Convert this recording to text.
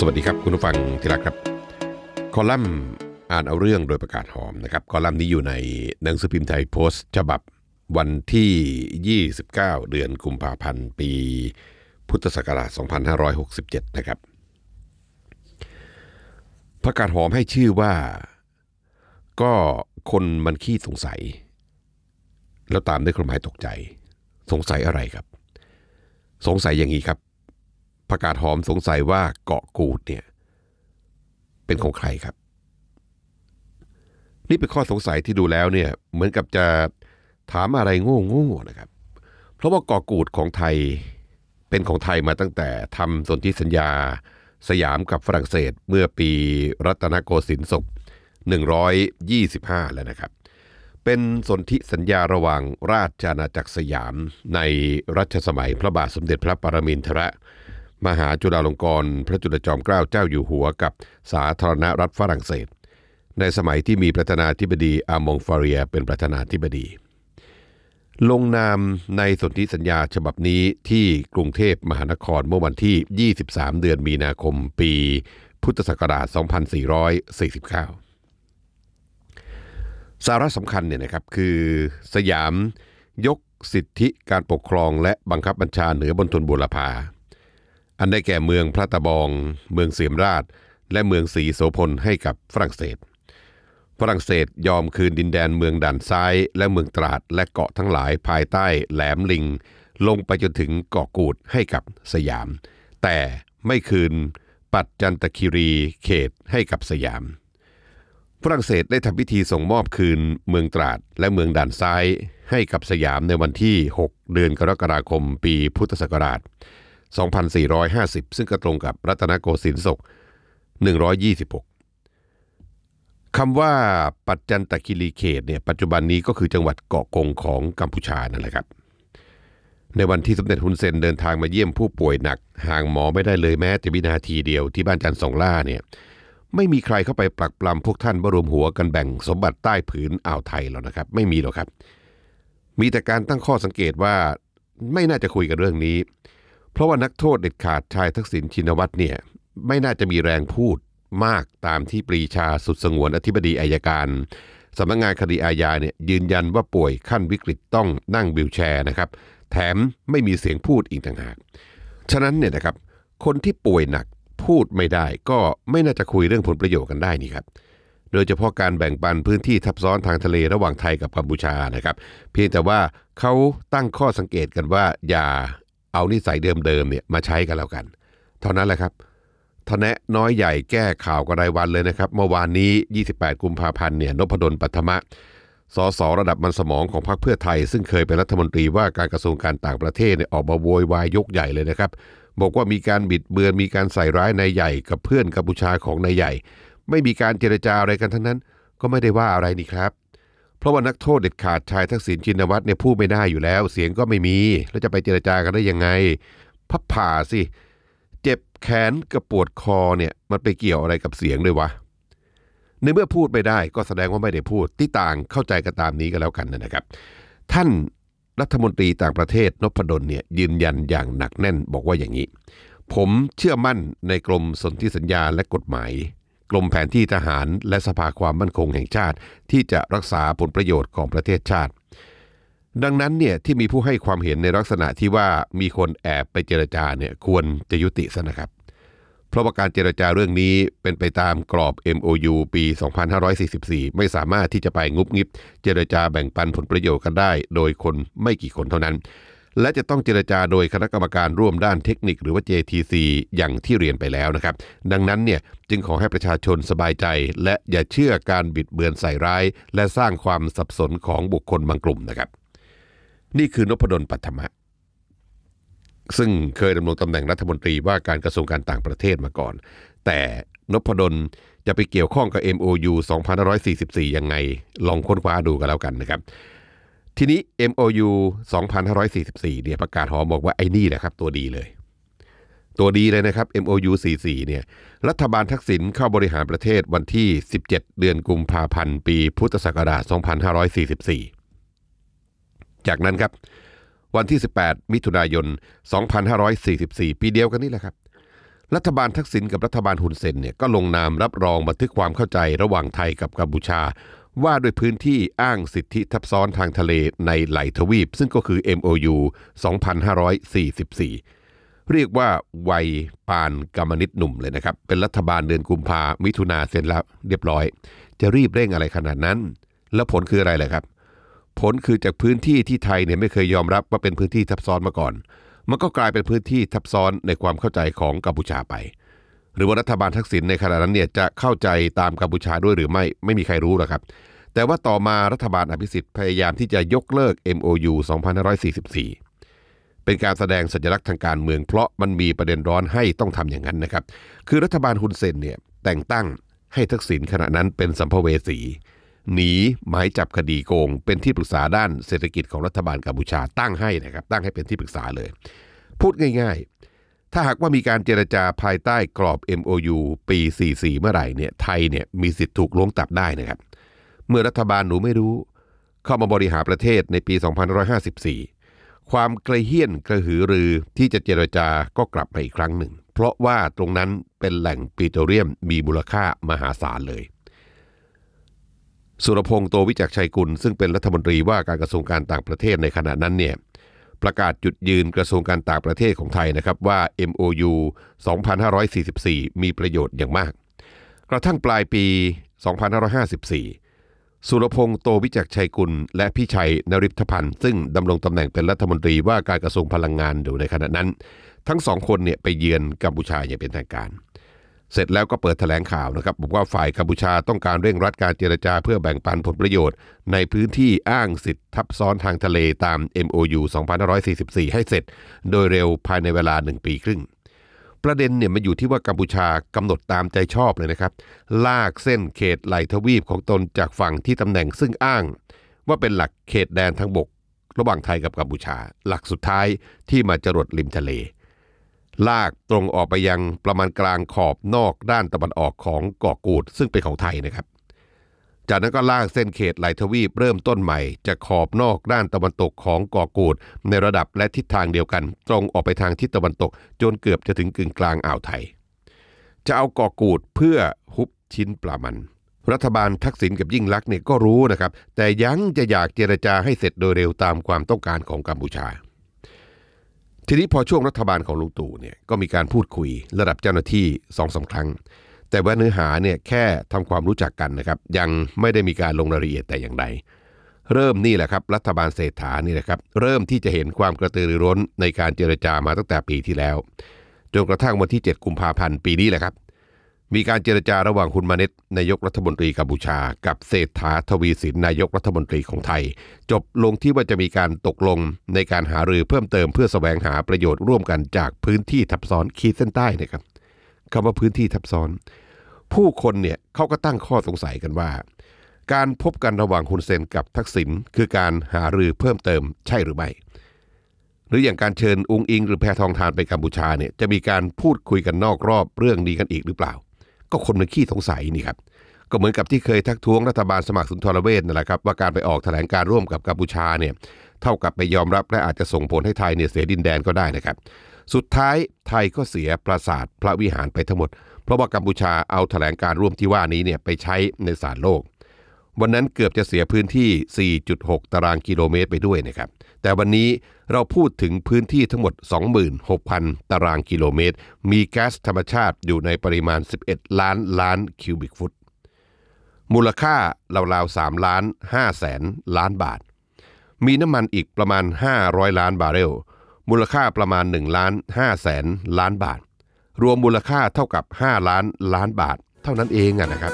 สวัสดีครับ คุณผู้ฟังที่รักครับ คอลัมน์อ่านเอาเรื่องโดยประกาศหอมนะครับ คอลัมน์นี้อยู่ในหนังสือพิมพ์ไทยโพสต์ฉบับวันที่ 29 เดือนกุมภาพันธ์ ปีพุทธศักราช2567 นะครับ ประกาศหอมให้ชื่อว่า ก็คนมันขี้สงสัย แล้วตามด้วยความหมายตกใจสงสัยอะไรครับ สงสัยอย่างนี้ครับประกาศหอมสงสัยว่าเกาะกูดเนี่ยเป็นของใครครับ นี่เป็นข้อสงสัยที่ดูแล้วเนี่ยเหมือนกับจะถามอะไรโง่ๆนะครับเพราะว่าเกาะกูดของไทยเป็นของไทยมาตั้งแต่ทำสนธิสัญญาสยามกับฝรั่งเศสเมื่อปีรัตนโกสินทร์ศก125 แล้วนะครับ เป็นสนธิสัญญาระหว่างราชอาณาจักรสยามในรัชสมัยพระบาทสมเด็จพระปรมินทรมหาจุฬาลงกรณ์พระจุลจอมเกล้าเจ้าอยู่หัวกับสาธารณรัฐฝรั่งเศส ในสมัยที่มีประธานาธิบดีอามองฟาเรียเป็นประธานาธิบดี ลงนามในสนธิสัญญาฉบับนี้ที่กรุงเทพมหานครเมื่อวันที่ 23 เดือนมีนาคมปีพุทธศักราช2449 สาระสำคัญเนี่ยนะครับคือสยามยกสิทธิการปกครองและบังคับบัญชาเหนือบนทนบุรพาอันได้แก่เมืองพระตะบอง เมืองเสียมราชและเมืองสีโสพลให้กับฝรั่งเศส ฝรั่งเศสยอมคืนดินแดนเมืองด่านซ้ายและเมืองตราดและเกาะทั้งหลายภายใต้แหลมลิง ลงไปจนถึงเกาะกูดให้กับสยาม แต่ไม่คืนปัดจันตคิรี เขตให้กับสยาม ฝรั่งเศสได้ทำพิธีส่งมอบคืนเมืองตราดและเมืองด่านซ้ายให้กับสยามในวันที่ 6 เดือนกรกฎาคม ปีพุทธศักราช2450 ซึ่งก็ตรงกับรัตนโกสินทร์ศก 126คำว่า ปัจจันตคิรีเขตเนี่ยปัจจุบันนี้ก็คือจังหวัดเกาะกงของกัมพูชานั่นแหละครับ ในวันที่สมเด็จฮุนเซนเดินทางมาเยี่ยมผู้ป่วยหนัก ห่างหมอไม่ได้เลยแม้แต่วินาทีเดียว ที่บ้านจันทร์สองล่าเนี่ยไม่มีใครเข้าไปปลักปลำพวกท่านบรวมหัวกันแบ่งสมบัติใต้ผืนอ่าวไทยหรอกนะครับไม่มีหรอกครับ มีแต่การตั้งข้อสังเกตว่าไม่น่าจะคุยกันเรื่องนี้เพราะว่านักโทษเด็ดขาดชายทักษิณชินวัตรเนี่ยไม่น่าจะมีแรงพูดมากตามที่ปรีชาสุดสงวนอธิบดีอายการ สำนักงงานคดีอาญาเนี่ยยืนยันว่าป่วยขั้นวิกฤตต้องนั่งวิวแชร์นะครับ แถมไม่มีเสียงพูดอีกต่างหาก ฉะนั้นเนี่ยนะครับคนที่ป่วยหนักพูดไม่ได้ ก็ไม่น่าจะคุยเรื่องผลประโยชน์กันได้นี่ครับโดยเฉพาะการแบ่งปันพื้นที่ทับซ้อนทางทะเลระหว่างไทยกับกัมพูชานะครับ เพียงแต่ว่าเขาตั้งข้อสังเกตกันว่าอย่าเอานิสัยเดิมๆเนี่ยมาใช้กันแล้วกัน เท่านั้นแหละครับทนะน้อยใหญ่แก้ข่าวกันรายวันเลยนะครับ เมื่อวานนี้ 28 กุมภาพันธ์เนี่ยนพดลปัทมะสสระดับมันสมองของพรรคเพื่อไทย ซึ่งเคยเป็นรัฐมนตรีว่าการกระทรวงการต่างประเทศเนี่ยออกมาโวยวายยกใหญ่เลยนะครับ บอกว่ามีการบิดเบือนมีการใส่ร้ายนายใหญ่กับเพื่อนกัมพูชาของนายใหญ่ ไม่มีการเจรจาอะไรกันทั้งนั้น ก็ไม่ได้ว่าอะไรนี่ครับเพราะว่านักโทษเด็ดขาดชายทักษิณชินวัตรเนี่ยพูดไม่ได้อยู่แล้ว เสียงก็ไม่มีแล้วจะไปเจรจากันได้ยังไงพับผ่าสิเจ็บแขนกับปวดคอเนี่ยมันไปเกี่ยวอะไรกับเสียงด้วยวะในเมื่อพูดไม่ได้ก็แสดงว่าไม่ได้พูดที่ต่างเข้าใจกันตามนี้ก็แล้วกันนะครับ ท่านรัฐมนตรีต่างประเทศนพดลเนี่ยยืนยันอย่างหนักแน่นบอกว่าอย่างนี้ ผมเชื่อมั่นในกรมสนธิสัญญาและกฎหมายกรมแผนที่ทหารและสภาความมั่นคงแห่งชาติ ที่จะรักษาผลประโยชน์ของประเทศชาติ ดังนั้นเนี่ยที่มีผู้ให้ความเห็นในลักษณะที่ว่ามีคนแอบไปเจรจาเนี่ยควรจะยุติซะนะครับเพราะว่าการเจรจาเรื่องนี้เป็นไปตามกรอบ MOU ปี2544 ไม่สามารถที่จะไปงุบงิบ เจรจาแบ่งปันผลประโยชน์กันได้ โดยคนไม่กี่คนเท่านั้นและจะต้องเจรจาโดยคณะกรรมการร่วมด้านเทคนิคหรือว่า JTC อย่างที่เรียนไปแล้วนะครับ ดังนั้นเนี่ยจึงขอให้ประชาชนสบายใจ และอย่าเชื่อการบิดเบือนใส่ร้าย และสร้างความสับสนของบุคคลบางกลุ่มนะครับ นี่คือนพดลปัทมะ ซึ่งเคยดำรงตำแหน่งรัฐมนตรีว่าการกระทรวงการต่างประเทศมาก่อน แต่นพดลจะไปเกี่ยวข้องกับ MOU 2544 ยังไงลองค้นคว้าดูกันแล้วกันนะครับทีนี้ MOU 2544เนี่ยประกาศหอมบอกว่าไอ้นี่แหละครับตัวดีเลย ตัวดีเลยนะครับ MOU 44เนี่ยรัฐบาลทักษิณเข้าบริหารประเทศวันที่ 17 เดือนกุมภาพันธ์ปีพุทธศักราช2544 จากนั้นครับวันที่ 18 มิถุนายน 2544 ปีเดียวกันนี่แหละครับรัฐบาลทักษิณกับรัฐบาลฮุนเซนเนี่ยก็ลงนามรับรองบันทึกความเข้าใจระหว่างไทยกับกัมพูชาว่าโดยพื้นที่อ้างสิทธิทับซ้อนทางทะเลในไหลทวีปซึ่งก็คือ MOU 2544 เรียกว่าวัยปานกรรมนิตหนุ่มเลยนะครับ เป็นรัฐบาลเดือนกุมภามิถุนาเซ็นแล้วเรียบร้อย จะรีบเร่งอะไรขนาดนั้น แล้วผลคืออะไรเลยครับ ผลคือจากพื้นที่ที่ไทยเนี่ยไม่เคยยอมรับว่าเป็นพื้นที่ทับซ้อนมาก่อนมันก็กลายเป็นพื้นที่ทับซ้อนในความเข้าใจของกัมพูชาไปหรือว่ารัฐบาลทักษิณในขณะนั้นเนี่ยจะเข้าใจตามกัมพูชาด้วยหรือไม่ไม่มีใครรู้หรอกครับ แต่ว่าต่อมารัฐบาลอภิสิทธิ์พยายามที่จะยกเลิก MOU 2544 เป็นการแสดงสัญลักษณ์ทางการเมืองเพราะมันมีประเด็นร้อนให้ต้องทำอย่างนั้นนะครับคือรัฐบาลฮุนเซนเนี่ยแต่งตั้งให้ทักษิณขณะนั้นเป็นสัมภเวสี หนีหมายจับคดีโกงเป็นที่ปรึกษาด้านเศรษฐกิจของรัฐบาลกัมพูชาตั้งให้นะครับตั้งให้เป็นที่ปรึกษาเลย พูดง่ายถ้าหากว่ามีการเจรจาภายใต้กรอบ MOU ปี 44 เมื่อไหร่เนี่ยไทยเนี่ยมีสิทธิ์ถูกล้วงตับได้นะครับเมื่อรัฐบาลหนูไม่รู้ เข้ามาบริหารประเทศในปี2554 ความกระเฮี้ยนกระหือรือที่จะเจรจาก็กลับมาอีกครั้งหนึ่ง เพราะว่าตรงนั้นเป็นแหล่งปิโตรเลียมมีมูลค่ามหาศาลเลย สุรพงษ์โตวิจักชัยกุล ซึ่งเป็นรัฐมนตรีว่าการกระทรวงการต่างประเทศในขณะนั้นเนี่ยประกาศจุดยืนกระทรวงการต่างประเทศของไทยนะครับว่า MOU 2544 มีประโยชน์อย่างมาก กระทั่งปลายปี 2554 สุรพงษ์โตวิจักชัยกุล และพี่ชัยนริพพันธ์ซึ่งดำรงตำแหน่งเป็นรัฐมนตรีว่าการกระทรวงพลังงานอยู่ในขณะนั้น ทั้งสองคนเนี่ยไปเยือนกัมพูชาอย่างเป็นทางการเสร็จแล้วก็เปิดถแถลงข่าวนะครับ บอกว่าฝ่ายกัมพูชาต้องการเร่งรัดการเจรจาเพื่อแบ่งปันผลประโยชน์ ในพื้นที่อ้างสิทธิทับซ้อนทางทะเลตาม MOU 2544 ให้เสร็จ โดยเร็วภายในเวลา 1 ปีครึ่ง ประเด็นเนี่ยมันอยู่ที่ว่ากัมพูชากำหนดตามใจชอบเลยนะครับลากเส้นเขตไหลทวีปของตนจากฝั่งที่ตำแหน่งซึ่งอ้าง ว่าเป็นหลักเขตแดนทางบก ระหว่างไทยกับกัมพูชา หลักสุดท้ายที่มาจรดริมทะเลลากตรงออกไปยังประมาณกลางขอบนอกด้านตะวันออกของเกาะกูด ซึ่งเป็นของไทยนะครับ จากนั้นก็ลากเส้นเขตไหลทวีปเริ่มต้นใหม่จากขอบนอกด้านตะวันตกของเกาะกูด ในระดับและทิศทางเดียวกัน ตรงออกไปทางทิศตะวันตก จนเกือบจะถึงกึ่งกลางอ่าวไทยจะเอาเกาะกูดเพื่อฮุบชิ้นปลามันรัฐบาลทักษิณกับยิ่งลักษณ์เนี่ยก็รู้นะครับ แต่ยังจะอยากเจรจาให้เสร็จโดยเร็วตามความต้องการของกัมพูชาทีนี้พอช่วงรัฐบาลของลุงตู่เนี่ยก็มีการพูดคุยระดับเจ้าหน้าที่สองสาครั้ง แต่ว่าเนื้อหาเนี่ยแค่ทำความรู้จักกันนะครับยังไม่ได้มีการลงรายละเอียดแต่อย่างใดเริ่มนี่แหละครับ รัฐบาลเศรษฐานี่แหละครับ เริ่มที่จะเห็นความกระตือรือร้นในการเจรจามาตั้งแต่ปีที่แล้ว จนกระทั่งวันที่ 7 กุมภาพันธ์ปีนี้แหละครับมีการเจรจาระหว่างคุณมาเนตนายกรัฐมนตรีกัมพูชากับเศรษฐาทวีสินนายกรัฐมนตรีของไทย จบลงที่ว่าจะมีการตกลงในการหารือเพิ่มเติมเพื่อสแสวงหาประโยชน์ร่วมกันจากพื้นที่ทับซ้อนขีดเส้นใต้นะครับคำว่าพื้นที่ทับซ้อน ผู้คนเนี่ยเขาก็ตั้งข้อสงสัยกันว่า การพบกันระหว่างคุณเซนกับทักษิณคือการหารือเพิ่มเติมใช่หรือไม่ หรืออย่างการเชิญองค์อิง หรือแพทองทานไปกัมพูชาเนี่ยจะมีการพูดคุยกันนอกรอบเรื่องนี้กันอีกหรือเปล่าก็คนมันขี้สงสัยนี่ครับ ก็เหมือนกับที่เคยทักท้วงรัฐบาลสมัครสุนทรเวชนั่นแหละครับ ว่าการไปออกแถลงการร่วมกับกัมพูชาเนี่ยเท่ากับไปยอมรับและอาจจะส่งผลให้ไทยเนี่ยเสียดินแดนก็ได้นะครับ สุดท้ายไทยก็เสียปราสาทพระวิหารไปทั้งหมด เพราะว่ากัมพูชาเอาแถลงการร่วมที่ว่านี้เนี่ยไปใช้ในสารโลก วันนั้นเกือบจะเสียพื้นที่ 4.6 ตารางกิโลเมตรไปด้วยนะครับแต่วันนี้เราพูดถึงพื้นที่ทั้งหมด 26,000 ตารางกิโลเมตร มีแก๊สธรรมชาติอยู่ในปริมาณ 11 ล้านล้านคิวบิกฟุต มูลค่าราวๆ3ล้าน5แสนล้านบาท มีน้ำมันอีกประมาณ 500 ล้านบาร์เรล มูลค่าประมาณ1ล้าน5แสนล้านบาท รวมมูลค่าเท่ากับ 5 ล้านล้านบาท เท่านั้นเองนะครับ